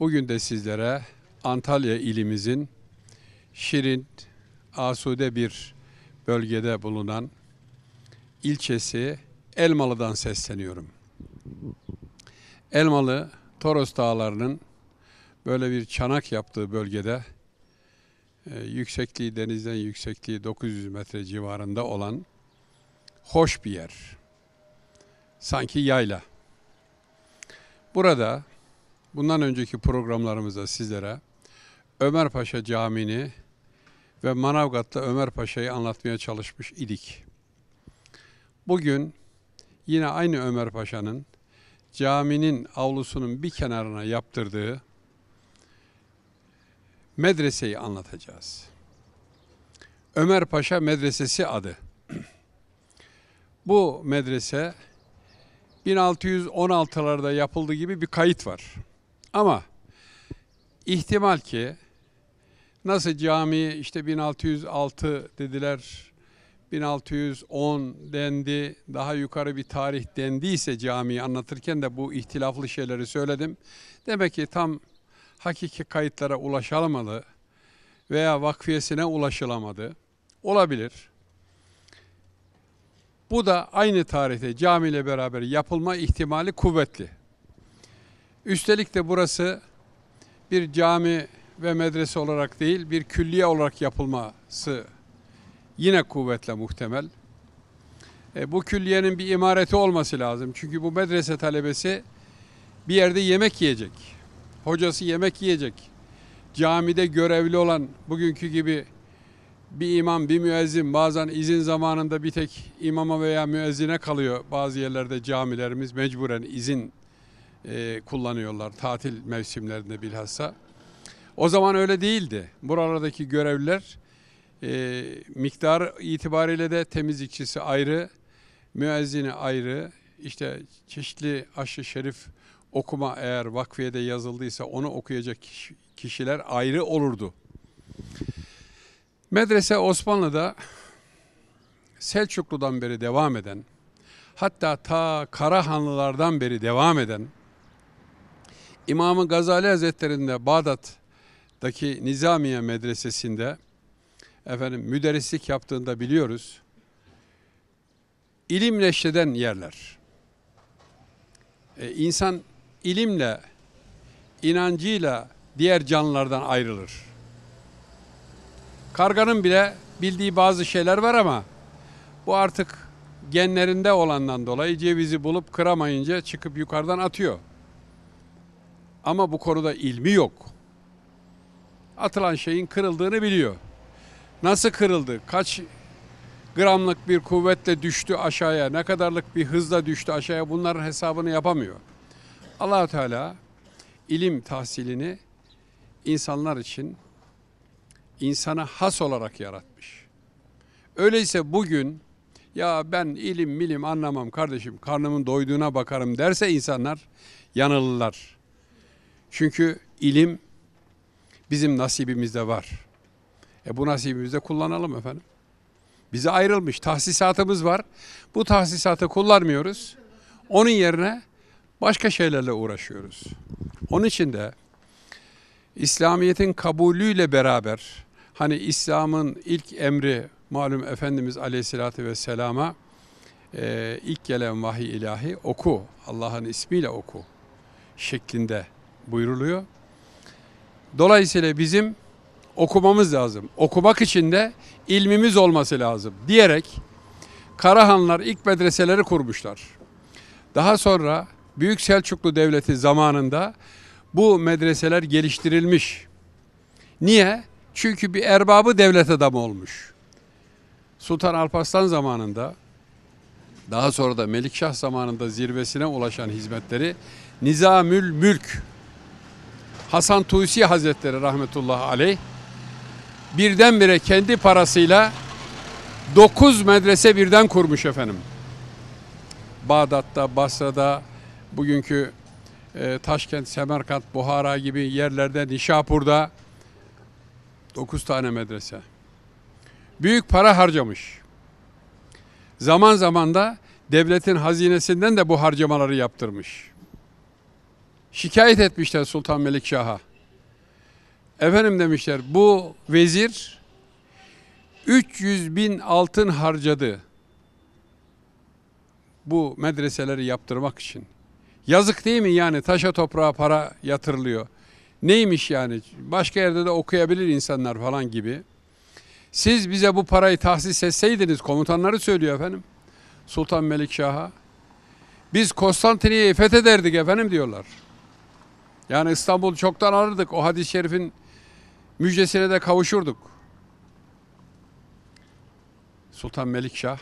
Bugün de sizlere Antalya ilimizin şirin, asude bir bölgede bulunan ilçesi Elmalı'dan sesleniyorum. Elmalı, Toros Dağları'nın böyle bir çanak yaptığı bölgede e, yüksekliği denizden yüksekliği 900 metre civarında olan hoş bir yer. Sanki yayla. Burada bundan önceki programlarımızda sizlere Ömer Paşa Camii'ni ve Manavgat'ta Ömer Paşa'yı anlatmaya çalışmış idik. Bugün yine aynı Ömer Paşa'nın caminin avlusunun bir kenarına yaptırdığı medreseyi anlatacağız. Ömer Paşa Medresesi adı. Bu medrese 1616'larda yapıldığı gibi bir kayıt var. Ama ihtimal ki nasıl cami işte 1606 dediler 1610 dendi, daha yukarı bir tarih dendiyse camiyi anlatırken de bu ihtilaflı şeyleri söyledim. Demek ki tam hakiki kayıtlara ulaşılamadı veya vakfiyesine ulaşılamadı. Olabilir. Bu da aynı tarihte camiyle beraber yapılma ihtimali kuvvetli. Üstelik de burası bir cami ve medrese olarak değil, bir külliye olarak yapılması yine kuvvetle muhtemel. E, bu külliyenin bir imareti olması lazım. Çünkü bu medrese talebesi bir yerde yemek yiyecek. Hocası yemek yiyecek. Camide görevli olan bugünkü gibi bir imam, bir müezzin bazen izin zamanında bir tek imama veya müezzine kalıyor. Bazı yerlerde camilerimiz mecburen izin e, kullanıyorlar tatil mevsimlerinde bilhassa. O zaman öyle değildi. Buralardaki görevliler e, miktar itibariyle de temizlikçisi ayrı, müezzini ayrı, işte çeşitli aşı şerif okuma eğer vakfiyede yazıldıysa onu okuyacak kişiler ayrı olurdu. Medrese Osmanlı'da Selçuklu'dan beri devam eden, hatta ta Karahanlılardan beri devam eden İmam-ı Gazali Hazretleri'nde Bağdat'taki Nizamiye Medresesi'nde efendim müderrislik yaptığında biliyoruz. İlim neşreden yerler. E, insan ilimle, inancıyla diğer canlılardan ayrılır. Karganın bile bildiği bazı şeyler var ama bu artık genlerinde olandan dolayı cevizi bulup kıramayınca çıkıp yukarıdan atıyor. Ama bu konuda ilmi yok. Atılan şeyin kırıldığını biliyor. Nasıl kırıldı? Kaç gramlık bir kuvvetle düştü aşağıya, ne kadarlık bir hızla düştü aşağıya bunların hesabını yapamıyor. allah Teala ilim tahsilini insanlar için insana has olarak yaratmış. Öyleyse bugün ya ben ilim milim anlamam kardeşim karnımın doyduğuna bakarım derse insanlar yanılırlar. Çünkü ilim bizim nasibimizde var. E bu nasibimizde kullanalım efendim. Bize ayrılmış tahsisatımız var. Bu tahsisatı kullanmıyoruz. Onun yerine başka şeylerle uğraşıyoruz. Onun için de İslamiyet'in kabulüyle beraber hani İslam'ın ilk emri malum Efendimiz Aleyhisselatü Vesselam'a e, ilk gelen vahiy ilahi oku, Allah'ın ismiyle oku şeklinde buyuruluyor. Dolayısıyla bizim okumamız lazım. Okumak için de ilmimiz olması lazım diyerek Karahanlar ilk medreseleri kurmuşlar. Daha sonra Büyük Selçuklu Devleti zamanında bu medreseler geliştirilmiş. Niye? Çünkü bir erbabı devlet adamı olmuş. Sultan Alparslan zamanında daha sonra da Melikşah zamanında zirvesine ulaşan hizmetleri Nizamül Mülk Hasan Tusi Hazretleri rahmetullahi aleyh birdenbire kendi parasıyla 9 medrese birden kurmuş efendim. Bağdat'ta, Basra'da, bugünkü e, Taşkent, Semerkant, Buhara gibi yerlerde, Nişapur'da 9 tane medrese. Büyük para harcamış. Zaman zaman da devletin hazinesinden de bu harcamaları yaptırmış şikayet etmişler Sultan Melik Şah'a. Efendim demişler bu vezir 300 bin altın harcadı bu medreseleri yaptırmak için. Yazık değil mi yani taşa toprağa para yatırılıyor. Neymiş yani başka yerde de okuyabilir insanlar falan gibi. Siz bize bu parayı tahsis etseydiniz komutanları söylüyor efendim. Sultan Melik Şah'a. Biz Konstantiniye'yi fethederdik efendim diyorlar. Yani İstanbul çoktan alırdık. O hadis-i şerifin müjdesine de kavuşurduk. Sultan Melikşah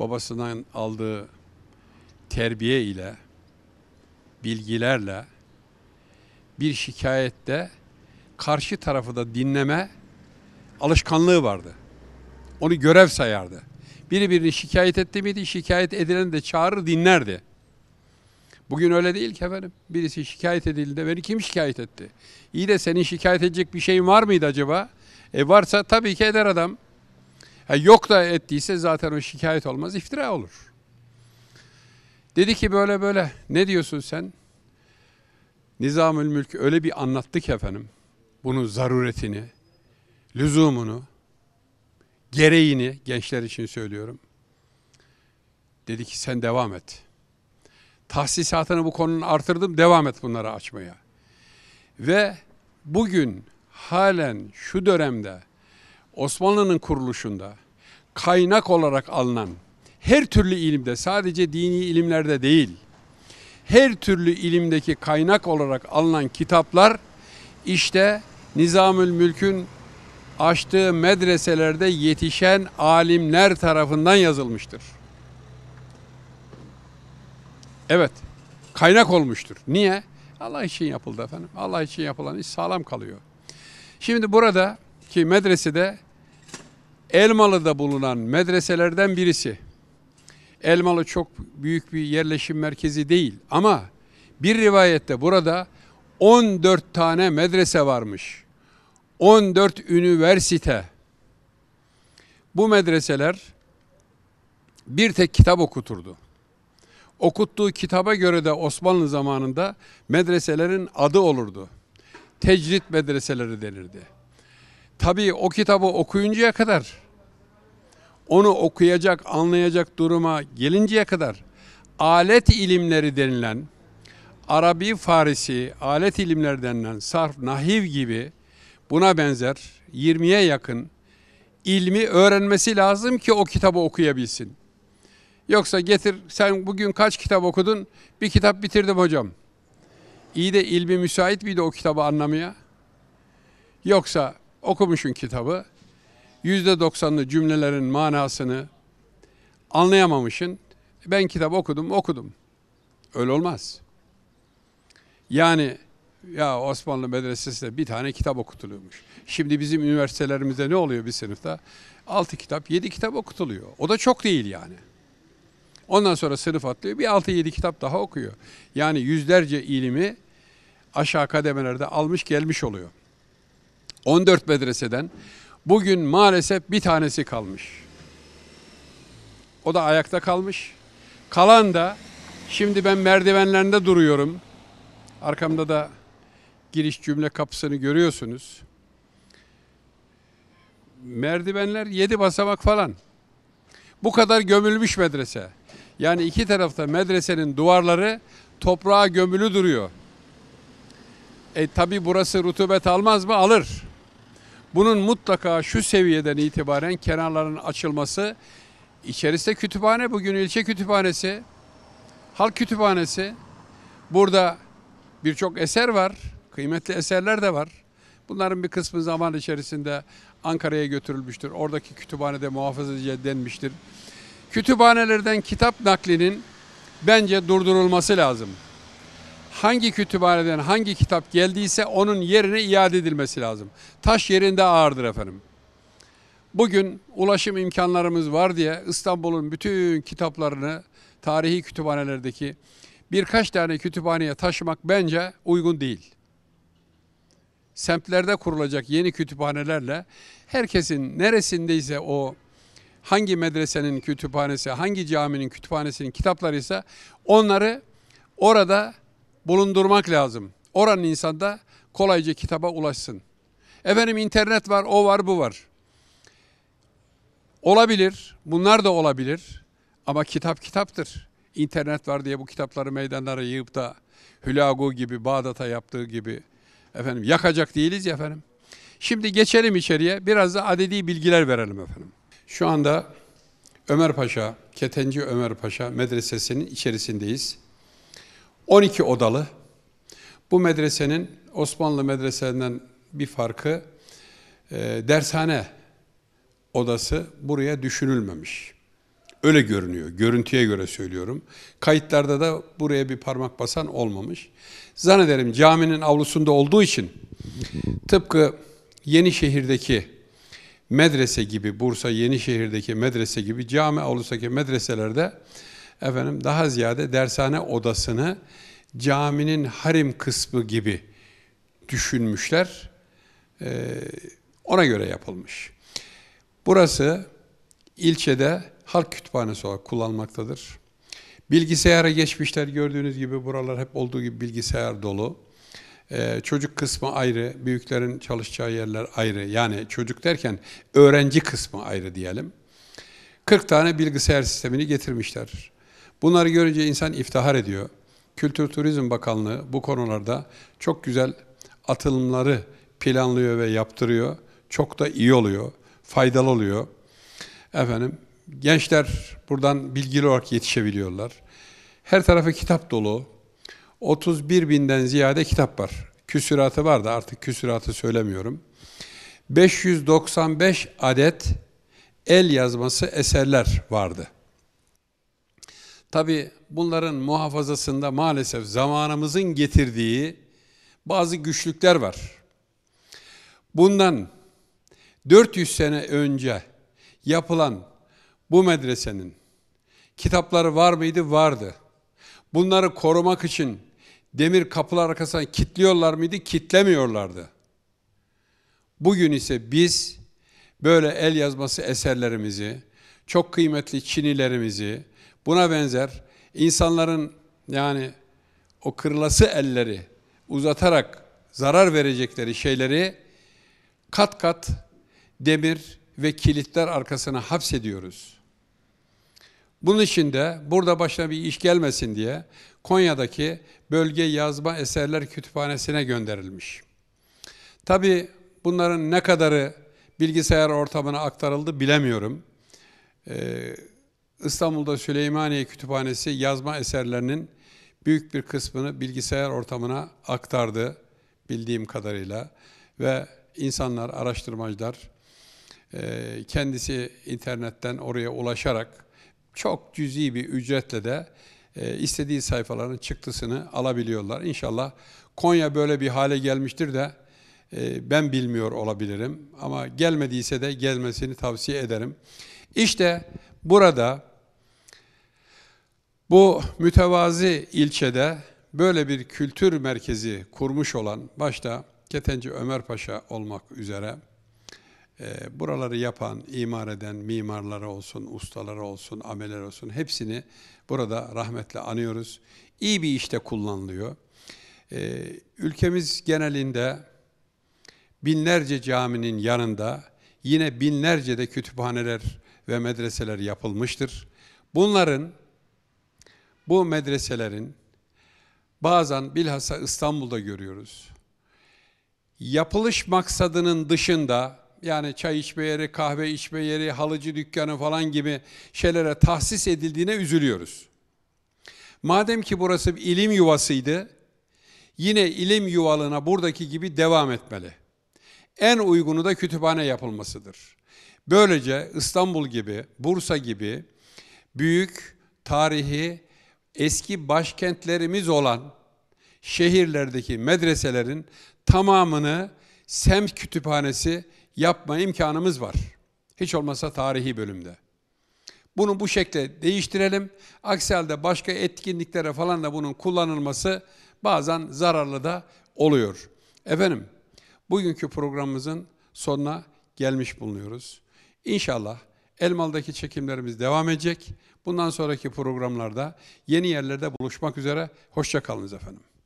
babasından aldığı terbiye ile bilgilerle bir şikayette karşı tarafı da dinleme alışkanlığı vardı. Onu görev sayardı. Biri birini şikayet etti miydi, şikayet edileni de çağırır dinlerdi. Bugün öyle değil ki efendim. Birisi şikayet edildi. Beni kim şikayet etti? İyi de senin şikayet edecek bir şeyin var mıydı acaba? E varsa tabii ki eder adam. Ha, e, yok da ettiyse zaten o şikayet olmaz, iftira olur. Dedi ki böyle böyle, ne diyorsun sen? Nizamül Mülk öyle bir anlattık efendim. Bunun zaruretini, lüzumunu, gereğini gençler için söylüyorum. Dedi ki sen devam et tahsisatını bu konunun artırdım. Devam et bunları açmaya. Ve bugün halen şu dönemde Osmanlı'nın kuruluşunda kaynak olarak alınan her türlü ilimde sadece dini ilimlerde değil her türlü ilimdeki kaynak olarak alınan kitaplar işte Nizamül Mülk'ün açtığı medreselerde yetişen alimler tarafından yazılmıştır. Evet. Kaynak olmuştur. Niye? Allah için yapıldı efendim. Allah için yapılan iş sağlam kalıyor. Şimdi burada ki medresede Elmalı'da bulunan medreselerden birisi. Elmalı çok büyük bir yerleşim merkezi değil ama bir rivayette burada 14 tane medrese varmış. 14 üniversite. Bu medreseler bir tek kitap okuturdu. Okuttuğu kitaba göre de Osmanlı zamanında medreselerin adı olurdu. Tecrit medreseleri denirdi. Tabii o kitabı okuyuncaya kadar, onu okuyacak, anlayacak duruma gelinceye kadar alet ilimleri denilen, Arabi, Farisi, alet ilimleri denilen sarf, nahiv gibi buna benzer 20'ye yakın ilmi öğrenmesi lazım ki o kitabı okuyabilsin. Yoksa getir sen bugün kaç kitap okudun? Bir kitap bitirdim hocam. İyi de ilmi müsait miydi o kitabı anlamaya? Yoksa okumuşun kitabı, yüzde doksanlı cümlelerin manasını anlayamamışın. Ben kitap okudum, okudum. Öyle olmaz. Yani ya Osmanlı medresesinde bir tane kitap okutuluyormuş. Şimdi bizim üniversitelerimizde ne oluyor bir sınıfta? Altı kitap, yedi kitap okutuluyor. O da çok değil yani. Ondan sonra sınıf atlıyor. Bir 6-7 kitap daha okuyor. Yani yüzlerce ilimi aşağı kademelerde almış gelmiş oluyor. 14 medreseden bugün maalesef bir tanesi kalmış. O da ayakta kalmış. Kalan da şimdi ben merdivenlerinde duruyorum. Arkamda da giriş cümle kapısını görüyorsunuz. Merdivenler yedi basamak falan. Bu kadar gömülmüş medrese. Yani iki tarafta medresenin duvarları toprağa gömülü duruyor. E tabi burası rutubet almaz mı? Alır. Bunun mutlaka şu seviyeden itibaren kenarların açılması, içerisinde kütüphane bugün ilçe kütüphanesi, halk kütüphanesi. Burada birçok eser var, kıymetli eserler de var. Bunların bir kısmı zaman içerisinde Ankara'ya götürülmüştür. Oradaki kütüphanede muhafaza edilmiştir. Kütüphanelerden kitap naklinin bence durdurulması lazım. Hangi kütüphaneden hangi kitap geldiyse onun yerine iade edilmesi lazım. Taş yerinde ağırdır efendim. Bugün ulaşım imkanlarımız var diye İstanbul'un bütün kitaplarını tarihi kütüphanelerdeki birkaç tane kütüphaneye taşımak bence uygun değil. Semtlerde kurulacak yeni kütüphanelerle herkesin neresindeyse o hangi medresenin kütüphanesi, hangi caminin kütüphanesinin kitapları ise onları orada bulundurmak lazım. Oranın da kolayca kitaba ulaşsın. Efendim internet var, o var, bu var. Olabilir, bunlar da olabilir ama kitap kitaptır. İnternet var diye bu kitapları meydanlara yığıp da Hülagu gibi, Bağdat'a yaptığı gibi efendim yakacak değiliz ya efendim. Şimdi geçelim içeriye. Biraz da adedi bilgiler verelim efendim. Şu anda Ömer Paşa, Ketenci Ömer Paşa medresesinin içerisindeyiz. 12 odalı. Bu medresenin Osmanlı medreselerinden bir farkı e, dershane odası buraya düşünülmemiş. Öyle görünüyor. Görüntüye göre söylüyorum. Kayıtlarda da buraya bir parmak basan olmamış. Zannederim caminin avlusunda olduğu için tıpkı Yenişehir'deki medrese gibi Bursa Yenişehir'deki medrese gibi cami avlusundaki medreselerde efendim daha ziyade dershane odasını caminin harim kısmı gibi düşünmüşler. Ee, ona göre yapılmış. Burası ilçede halk kütüphanesi olarak kullanmaktadır. Bilgisayara geçmişler gördüğünüz gibi buralar hep olduğu gibi bilgisayar dolu. Ee, çocuk kısmı ayrı, büyüklerin çalışacağı yerler ayrı. Yani çocuk derken öğrenci kısmı ayrı diyelim. 40 tane bilgisayar sistemini getirmişler. Bunları görünce insan iftihar ediyor. Kültür Turizm Bakanlığı bu konularda çok güzel atılımları planlıyor ve yaptırıyor. Çok da iyi oluyor, faydalı oluyor. Efendim, gençler buradan bilgili olarak yetişebiliyorlar. Her tarafı kitap dolu, 31 binden ziyade kitap var. Küsüratı var da artık küsüratı söylemiyorum. 595 adet el yazması eserler vardı. Tabi bunların muhafazasında maalesef zamanımızın getirdiği bazı güçlükler var. Bundan 400 sene önce yapılan bu medresenin kitapları var mıydı? Vardı. Bunları korumak için demir kapılar arkasına kitliyorlar mıydı? Kitlemiyorlardı. Bugün ise biz böyle el yazması eserlerimizi, çok kıymetli çinilerimizi, buna benzer insanların yani o kırlası elleri uzatarak zarar verecekleri şeyleri kat kat demir ve kilitler arkasına hapsediyoruz. Bunun için de burada başına bir iş gelmesin diye Konya'daki Bölge Yazma Eserler Kütüphanesi'ne gönderilmiş. Tabi bunların ne kadarı bilgisayar ortamına aktarıldı bilemiyorum. Ee, İstanbul'da Süleymaniye Kütüphanesi yazma eserlerinin büyük bir kısmını bilgisayar ortamına aktardı bildiğim kadarıyla. Ve insanlar, araştırmacılar e, kendisi internetten oraya ulaşarak çok cüzi bir ücretle de e, istediği sayfaların çıktısını alabiliyorlar. İnşallah Konya böyle bir hale gelmiştir de e, ben bilmiyor olabilirim ama gelmediyse de gelmesini tavsiye ederim. İşte burada bu mütevazi ilçede böyle bir kültür merkezi kurmuş olan başta Ketenci Ömer Paşa olmak üzere e, buraları yapan, imar eden mimarlara olsun, ustaları olsun, ameller olsun hepsini burada rahmetle anıyoruz. İyi bir işte kullanılıyor. E, ülkemiz genelinde binlerce caminin yanında yine binlerce de kütüphaneler ve medreseler yapılmıştır. Bunların, bu medreselerin bazen bilhassa İstanbul'da görüyoruz. Yapılış maksadının dışında yani çay içme yeri, kahve içme yeri, halıcı dükkanı falan gibi şeylere tahsis edildiğine üzülüyoruz. Madem ki burası bir ilim yuvasıydı, yine ilim yuvalına buradaki gibi devam etmeli. En uygunu da kütüphane yapılmasıdır. Böylece İstanbul gibi, Bursa gibi büyük tarihi eski başkentlerimiz olan şehirlerdeki medreselerin tamamını semt kütüphanesi yapma imkanımız var. Hiç olmasa tarihi bölümde. Bunu bu şekle değiştirelim. Aksi halde başka etkinliklere falan da bunun kullanılması bazen zararlı da oluyor. Efendim, bugünkü programımızın sonuna gelmiş bulunuyoruz. İnşallah Elmalı'daki çekimlerimiz devam edecek. Bundan sonraki programlarda yeni yerlerde buluşmak üzere. Hoşçakalınız efendim.